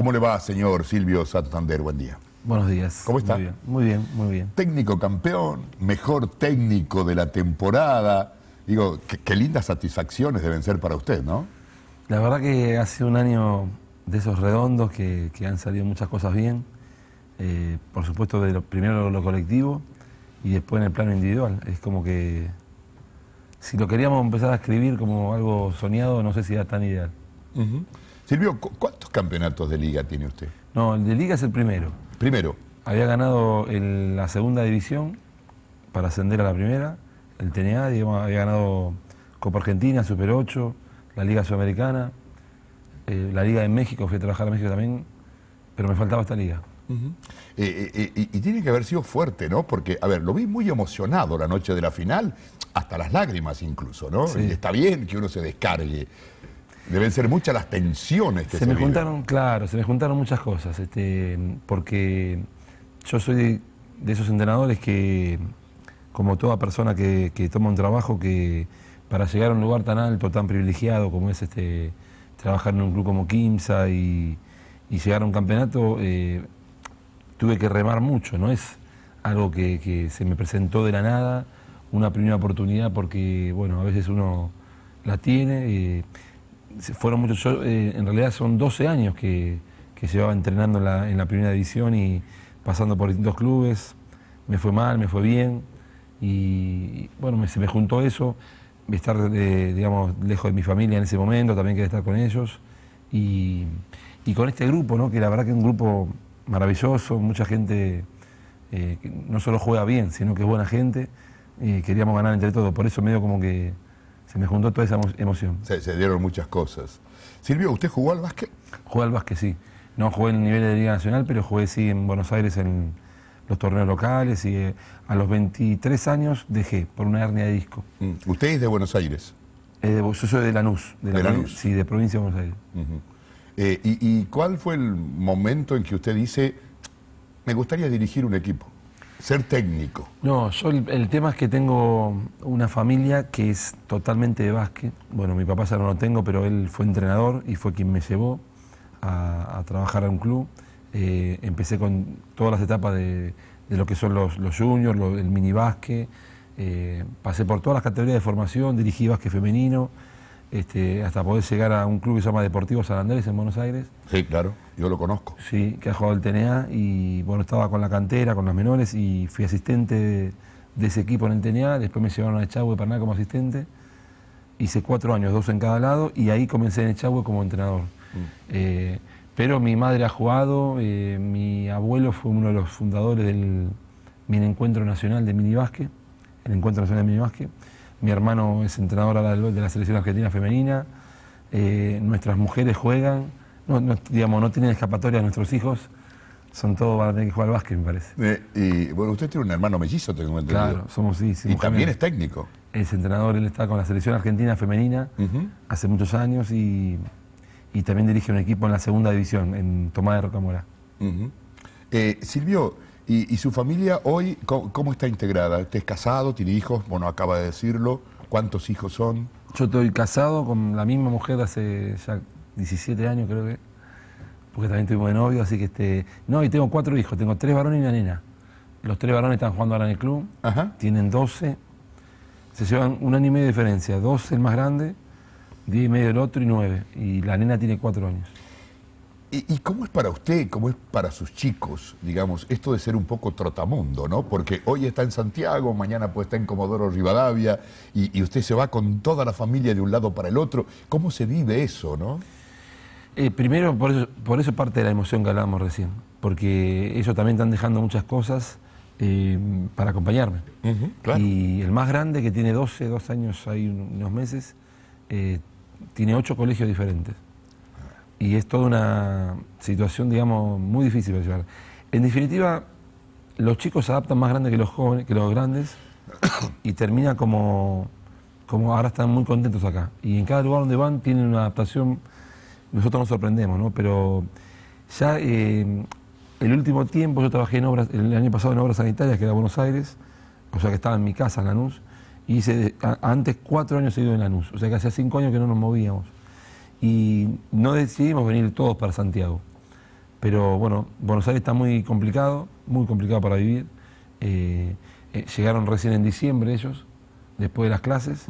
¿Cómo le va, señor Silvio Santander? Buen día. Buenos días. ¿Cómo está? Muy bien, muy bien, Técnico campeón, mejor técnico de la temporada. Digo, qué lindas satisfacciones deben ser para usted, ¿no? La verdad que ha sido un año de esos redondos que, han salido muchas cosas bien. Eh, por supuesto, de lo, primero lo colectivo y después en el plano individual. Es como que si lo queríamos empezar a escribir como algo soñado, no sé si era tan ideal. Silvio, ¿cuántos campeonatos de liga tiene usted? No, el de liga es el primero. Primero. Había ganado la segunda división para ascender a la primera, el TNA, había ganado Copa Argentina, Super 8, la Liga Sudamericana, eh, la Liga de México, fui a trabajar a México también, pero me faltaba esta liga. Eh, eh, y, tiene que haber sido fuerte, ¿no? Porque, a ver, lo vi muy emocionado la noche de la final, hasta las lágrimas incluso, ¿no? Y está bien que uno se descargue Deben ser muchas las tensiones que se, me juntaron, claro, se me juntaron muchas cosas, este, porque yo soy de, esos entrenadores que, como toda persona que, toma un trabajo, que para llegar a un lugar tan alto, tan privilegiado como es este, trabajar en un club como Kimsa y, llegar a un campeonato, eh, tuve que remar mucho, no es algo que, se me presentó de la nada, una primera oportunidad porque, bueno, a veces uno la tiene. Eh, fueron muchos, eh, en realidad son 12 años que, llevaba entrenando en la, primera división y pasando por distintos clubes, me fue mal, me fue bien, y, bueno, se me juntó eso, estar, digamos, lejos de mi familia en ese momento, también quería estar con ellos, y, con este grupo, ¿no? que la verdad que es un grupo maravilloso, mucha gente eh, no solo juega bien, sino que es buena gente, eh, queríamos ganar entre todos, por eso medio como que se me juntó toda esa emoción. Se, dieron muchas cosas. Silvio, ¿usted jugó al básquet? Jugué al básquet, sí. No jugué en el nivel de Liga Nacional, pero jugué sí en Buenos Aires en los torneos locales y eh, a los 23 años dejé por una hernia de disco. Mm. ¿Usted es de Buenos Aires? Eh, de, yo soy de Lanús. ¿De, Lanús? Sí, de provincia de Buenos Aires. Eh, ¿Y cuál fue el momento en que usted dice, me gustaría dirigir un equipo? ser técnico? No, el, tema es que tengo una familia que es totalmente de básquet. Bueno, mi papá ya no lo tengo, pero él fue entrenador y fue quien me llevó a, trabajar a un club. Eh, empecé con todas las etapas de, lo que son los, juniors, el mini básquet. Eh, pasé por todas las categorías de formación, dirigí básquet femenino. Este, hasta poder llegar a un club que se llama Deportivo San en Buenos Aires. Sí, claro, yo lo conozco. Sí, que ha jugado el TNA y bueno, estaba con la cantera, con los menores y fui asistente de, ese equipo en el TNA, después me llevaron a Echagüe Paraná como asistente, hice cuatro años, dos en cada lado y ahí comencé en Echagüe como entrenador. Mm. Eh, pero mi madre ha jugado, eh, mi abuelo fue uno de los fundadores del Mini Encuentro Nacional de Mini el Encuentro Nacional de Mini mi hermano es entrenador de la selección argentina femenina, eh, nuestras mujeres juegan, no, digamos, no tienen escapatoria a nuestros hijos, son todos van a tener que jugar al básquet, me parece. Eh, y bueno, usted tiene un hermano mellizo, tengo entendido. Claro, somos sí. sí y también es técnico. Es entrenador, él está con la selección argentina femenina hace muchos años y, también dirige un equipo en la segunda división, en Tomá de Rocamora. Eh, Silvio, ¿Y, su familia hoy ¿cómo, está integrada? ¿Usted es casado? ¿Tiene hijos? Bueno, acaba de decirlo. ¿Cuántos hijos son? Yo estoy casado con la misma mujer hace ya 17 años, creo que. Porque también tuvimos de novio, así que este. No, y tengo cuatro hijos. Tengo tres varones y una nena. Los tres varones están jugando ahora en el club. Tienen 12. Se llevan un año y medio de diferencia. 12 el más grande, 10 y medio el otro y 9. Y la nena tiene cuatro años. ¿Y, cómo es para usted, cómo es para sus chicos, digamos, esto de ser un poco trotamundo, ¿no? Porque hoy está en Santiago, mañana pues está en Comodoro Rivadavia, y, usted se va con toda la familia de un lado para el otro. ¿Cómo se vive eso, no? Eh, primero, por eso, parte de la emoción que hablábamos recién, porque ellos también están dejando muchas cosas eh, para acompañarme. Y el más grande, que tiene 12, 2 años, hay unos meses, eh, tiene ocho colegios diferentes y es toda una situación, digamos, muy difícil de llevar. En definitiva, los chicos se adaptan más grandes que los jóvenes, que los grandes, y termina como, como ahora están muy contentos acá. Y en cada lugar donde van tienen una adaptación, nosotros nos sorprendemos, ¿no? Pero ya eh, el último tiempo yo trabajé en obras, el año pasado en obras sanitarias, que era Buenos Aires, o sea que estaba en mi casa en Lanús, y hice antes cuatro años ido en Lanús, o sea que hacía cinco años que no nos movíamos y no decidimos venir todos para Santiago. Pero bueno, Buenos Aires está muy complicado, muy complicado para vivir. Eh, eh, llegaron recién en diciembre ellos, después de las clases.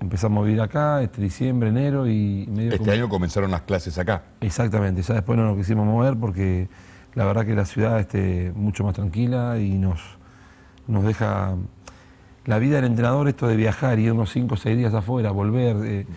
Empezamos a vivir acá, este diciembre, enero y medio... Este año comenzaron las clases acá. Exactamente, ya después no nos quisimos mover porque la verdad que la ciudad esté mucho más tranquila y nos, nos deja... La vida del entrenador, esto de viajar, ir unos 5 o 6 días afuera, volver... Eh, mm.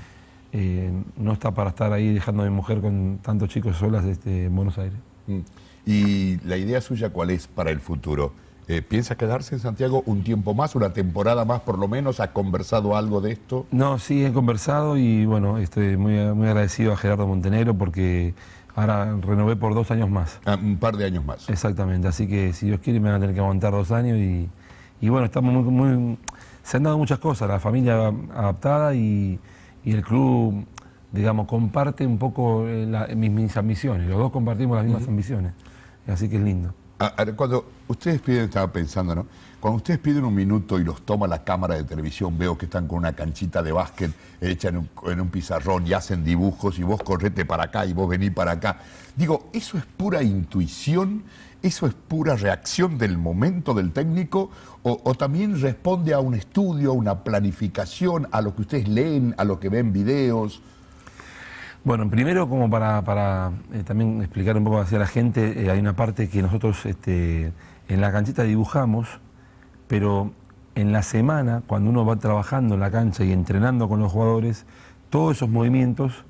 Eh, no está para estar ahí dejando a mi mujer con tantos chicos solas este, en Buenos Aires. Mm. ¿Y la idea suya cuál es para el futuro? Eh, ¿Piensa quedarse en Santiago un tiempo más, una temporada más por lo menos? ¿Ha conversado algo de esto? No, sí, he conversado y bueno, estoy muy, muy agradecido a Gerardo Montenegro porque ahora renové por dos años más. Ah, un par de años más. Exactamente, así que si Dios quiere me van a tener que aguantar dos años y, y bueno, estamos muy, muy... Se han dado muchas cosas, la familia adaptada y y el club, digamos, comparte un poco eh, mis, mis ambiciones. Los dos compartimos las mismas ambiciones. Así que es lindo. Cuando ustedes piden, estaba pensando, ¿no? Cuando ustedes piden un minuto y los toma la cámara de televisión, veo que están con una canchita de básquet hecha en un, pizarrón y hacen dibujos y vos correte para acá y vos venís para acá. Digo, ¿eso es pura intuición? ¿Eso es pura reacción del momento del técnico? ¿O, o también responde a un estudio, a una planificación, a lo que ustedes leen, a lo que ven videos? Bueno, primero como para, eh, también explicar un poco hacia la gente, eh, hay una parte que nosotros este, en la canchita dibujamos, pero en la semana, cuando uno va trabajando en la cancha y entrenando con los jugadores, todos esos movimientos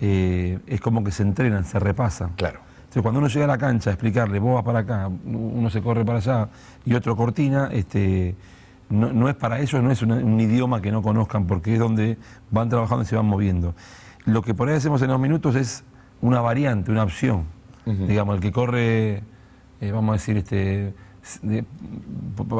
eh, es como que se entrenan, se repasan. Claro. Entonces cuando uno llega a la cancha a explicarle, vos vas para acá, uno se corre para allá y otro cortina, este, no, es para ellos, no es un idioma que no conozcan, porque es donde van trabajando y se van moviendo lo que por ahí hacemos en los minutos es una variante, una opción. Digamos, el que corre, eh, vamos a decir, este,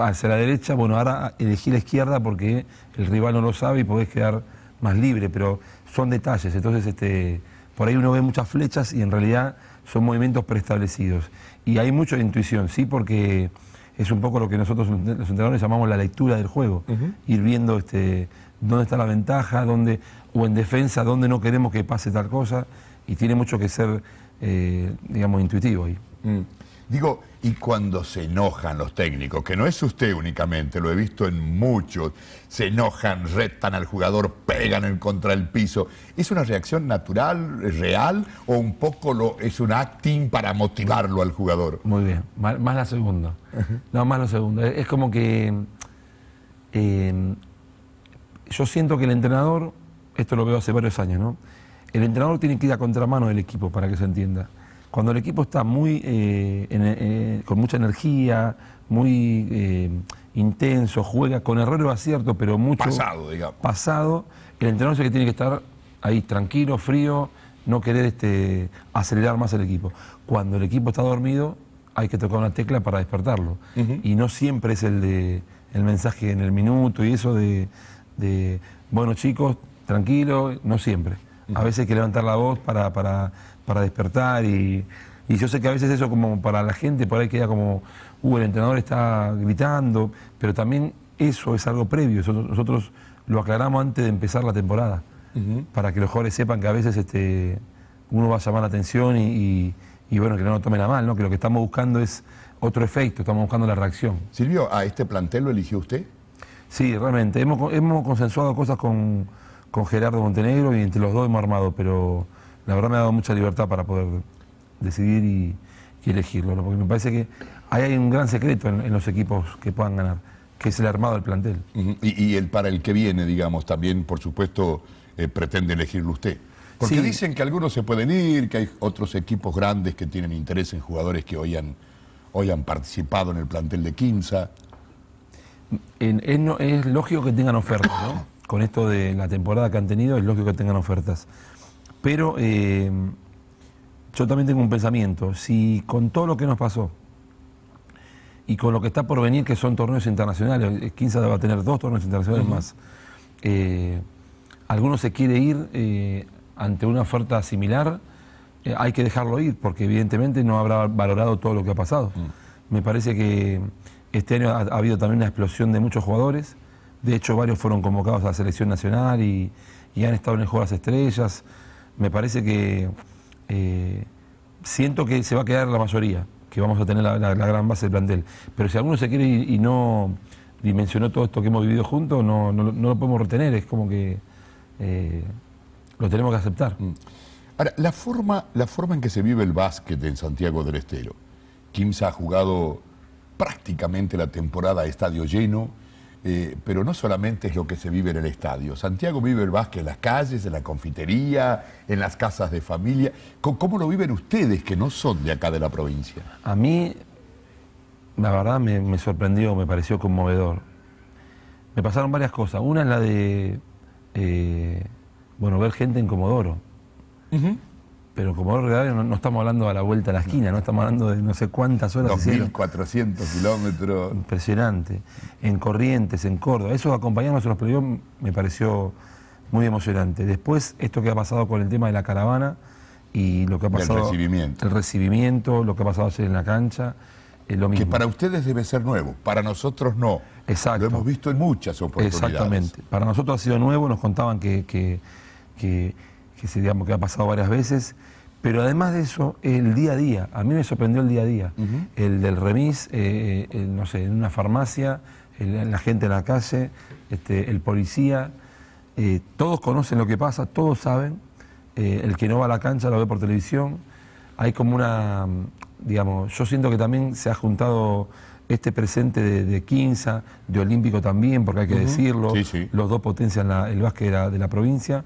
hacia la derecha, bueno, ahora elegí la izquierda porque el rival no lo sabe y podés quedar más libre, pero son detalles. Entonces, este, por ahí uno ve muchas flechas y en realidad son movimientos preestablecidos. Y hay mucho de intuición, ¿sí? Porque es un poco lo que nosotros los entrenadores llamamos la lectura del juego, ir viendo este, dónde está la ventaja, dónde, o en defensa, dónde no queremos que pase tal cosa, y tiene mucho que ser, eh, digamos, intuitivo ahí. Mm. Digo, y cuando se enojan los técnicos, que no es usted únicamente, lo he visto en muchos, se enojan, retan al jugador, pegan en contra el piso. ¿Es una reacción natural, real o un poco es un acting para motivarlo al jugador? Muy bien, más, la segunda. No, más la segunda. Es como que eh, yo siento que el entrenador, esto lo veo hace varios años, ¿no? El entrenador tiene que ir a contramano del equipo para que se entienda. Cuando el equipo está muy eh, en mucha energía, muy eh, intenso, juega con error o acierto pero mucho... Pasado, Pasado. El entrenador es que tiene que estar ahí tranquilo, frío, no querer este, acelerar más el equipo. Cuando el equipo está dormido, hay que tocar una tecla para despertarlo. Y no siempre es el, de, el mensaje en el minuto y eso de, bueno chicos, tranquilo, no siempre. A veces hay que levantar la voz para, para despertar y... Y yo sé que a veces eso como para la gente por ahí queda como, uh, el entrenador está gritando, pero también eso es algo previo, nosotros lo aclaramos antes de empezar la temporada, para que los jugadores sepan que a veces este, uno va a llamar la atención y, bueno, que no lo tomen a mal, ¿no? que lo que estamos buscando es otro efecto, estamos buscando la reacción. Silvio, ¿a este plantel lo eligió usted? Sí, realmente, hemos, consensuado cosas con, con Gerardo Montenegro y entre los dos hemos armado, pero la verdad me ha dado mucha libertad para poder decidir y, elegirlo, porque me parece que hay un gran secreto en, los equipos que puedan ganar, que es el armado del plantel. y, el para el que viene, digamos, también, por supuesto, eh, pretende elegirlo usted. Porque dicen que algunos se pueden ir, que hay otros equipos grandes que tienen interés en jugadores que hoy han, participado en el plantel de Quinza. es, lógico que tengan ofertas, ¿no? Con esto de la temporada que han tenido, es lógico que tengan ofertas. Pero eh, yo también tengo un pensamiento. Si con todo lo que nos pasó y con lo que está por venir, que son torneos internacionales, 15 eh, va a tener dos torneos internacionales más, eh, alguno se quiere ir eh, ante una oferta similar, hay que dejarlo ir, porque evidentemente no habrá valorado todo lo que ha pasado. Mm. Me parece que este año ha, habido también una explosión de muchos jugadores. De hecho, varios fueron convocados a la selección nacional y, han estado en el Juego Estrellas. Me parece que eh, siento que se va a quedar la mayoría, que vamos a tener la, gran base del plantel. Pero si alguno se quiere y no dimensionó todo esto que hemos vivido juntos, no, lo podemos retener, es como que eh, lo tenemos que aceptar. Mm. Ahora, la forma, la forma en que se vive el básquet en Santiago del Estero. Kimsa ha jugado prácticamente la temporada a estadio lleno, eh, pero no solamente es lo que se vive en el estadio. Santiago vive el básquet en las calles, en la confitería, en las casas de familia. ¿Cómo, lo viven ustedes que no son de acá de la provincia? A mí, la verdad, me, sorprendió, me pareció conmovedor. Me pasaron varias cosas. Una es la de, eh, bueno, ver gente en Comodoro. Pero como real no, no, estamos hablando a la vuelta a la esquina, no estamos hablando de no sé cuántas horas. 2.400 kilómetros. Impresionante. En Corrientes, en Córdoba. Eso acompañarnos a los playoffs me pareció muy emocionante. Después, esto que ha pasado con el tema de la caravana y lo que ha pasado. El recibimiento. El recibimiento, lo que ha pasado ayer en la cancha. lo mismo. Que para ustedes debe ser nuevo, para nosotros no. Exacto. Lo hemos visto en muchas oportunidades. Exactamente. Para nosotros ha sido nuevo, nos contaban que, que que, digamos, que ha pasado varias veces. Pero además de eso, el día a día. A mí me sorprendió el día a día. El del remis, eh, eh, no sé, en una farmacia, la gente en la calle, este, el policía. Eh, todos conocen lo que pasa, todos saben. el que no va a la cancha lo ve por televisión. Hay como una, digamos, yo siento que también se ha juntado este presente de, Quinza, de Olímpico también, porque hay que decirlo, los dos potencian el básquet de la provincia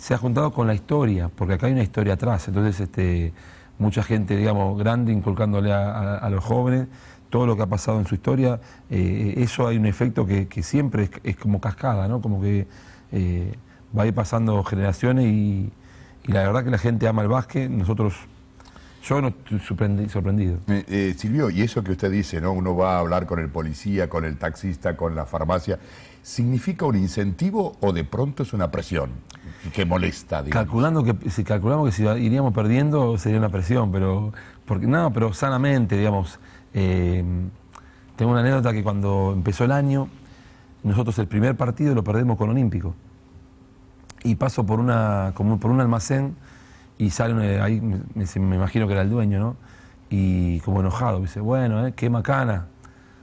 se ha juntado con la historia, porque acá hay una historia atrás, entonces este, mucha gente, digamos, grande inculcándole a, los jóvenes todo lo que ha pasado en su historia, eh, eso hay un efecto que, siempre es, como cascada, ¿no? Como que eh, va a ir pasando generaciones y, la verdad que la gente ama el básquet, nosotros yo no estoy sorprendido. Eh, Silvio, y eso que usted dice, ¿no? Uno va a hablar con el policía, con el taxista, con la farmacia. ¿Significa un incentivo o de pronto es una presión que molesta? Calculando que, si calculamos que si iríamos perdiendo sería una presión, pero porque no, pero sanamente, digamos. Eh, tengo una anécdota que cuando empezó el año, nosotros el primer partido lo perdemos con Olímpico. Y paso por una, como por un almacén y sale uno ahí, me, imagino que era el dueño, ¿no? Y como enojado, dice, bueno, eh, qué macana.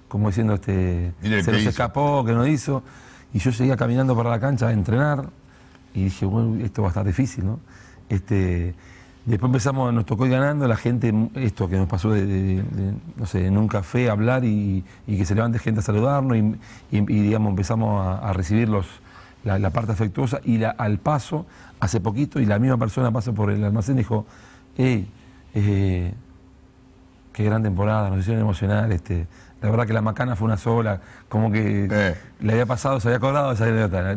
Como diciendo, este, se nos escapó, que no hizo. Y yo seguía caminando para la cancha a entrenar y dije, bueno, esto va a estar difícil, ¿no? Este, después empezamos, nos tocó ir ganando, la gente, esto que nos pasó de, no sé, en un café hablar y, que se levante gente a saludarnos y, digamos, empezamos a, recibirlos, la, parte afectuosa, y la, al paso, hace poquito, y la misma persona pasa por el almacén y dijo, eh, qué gran temporada, nos hicieron emocionar, este, la verdad que la macana fue una sola, como que eh. le había pasado, se había acordado esa anécdota,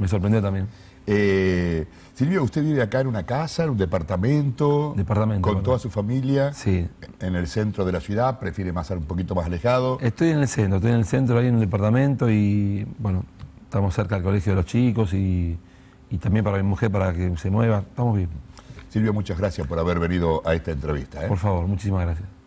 me sorprendió también. Eh, Silvio, usted vive acá en una casa, en un departamento, departamento con toda su familia, sí. en el centro de la ciudad, prefiere más ser un poquito más alejado. Estoy en el centro, estoy en el centro, ahí en un departamento y bueno, estamos cerca del colegio de los chicos y, también para mi mujer, para que se mueva. Estamos bien. Silvia, muchas gracias por haber venido a esta entrevista. ¿eh? Por favor, muchísimas gracias.